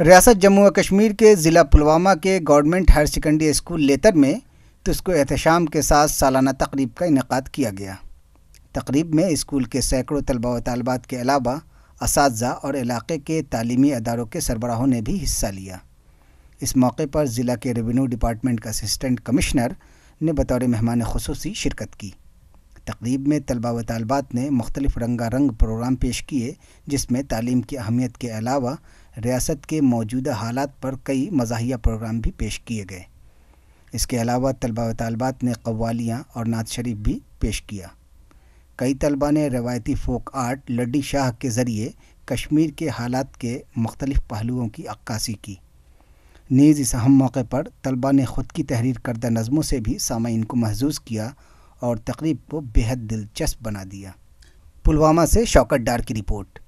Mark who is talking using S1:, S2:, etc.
S1: ریاست جموں و کشمیر کے ضلع پلوامہ کے گورنمنٹ ہائر سیکنڈری اسکول لیتر میں تسکو احتشام کے ساتھ سالانہ تقریب کا انعقاد کیا گیا تقریب میں اسکول کے سینکڑوں طلبہ و طالبات کے علاوہ اساتذہ اور علاقے کے تعلیمی اداروں کے سربراہوں نے بھی حصہ لیا اس موقع پر ضلع کے ریونیو ڈپارٹمنٹ کا اسسٹنٹ کمشنر نے بطور مہمان خصوصی شرکت کی تقریب میں طلبہ و طالبات نے مختلف رنگا رنگ پروگرام پیش کیے جس میں تعلیم کی اہمیت کے علاوہ ریاست کے موجودہ حالات پر کئی مزاحیہ پروگرام بھی پیش کیے گئے اس کے علاوہ طلبہ طالبات نے قوالیاں اور نعت شریف بھی پیش کیا کئی طلباء نے روایتی فوک آرٹ لڈی شاہ کے ذریعے کشمیر کے حالات کے مختلف پہلوؤں کی عکاسی کی نیز اس اہم موقع پر طلباء نے خود کی تحریر کردہ نظموں سے بھی سامعین کو محظوظ کیا اور تقریب کو بہت دلچسپ بنا دیا پلوامہ سے شوکت ڈار کی رپورٹ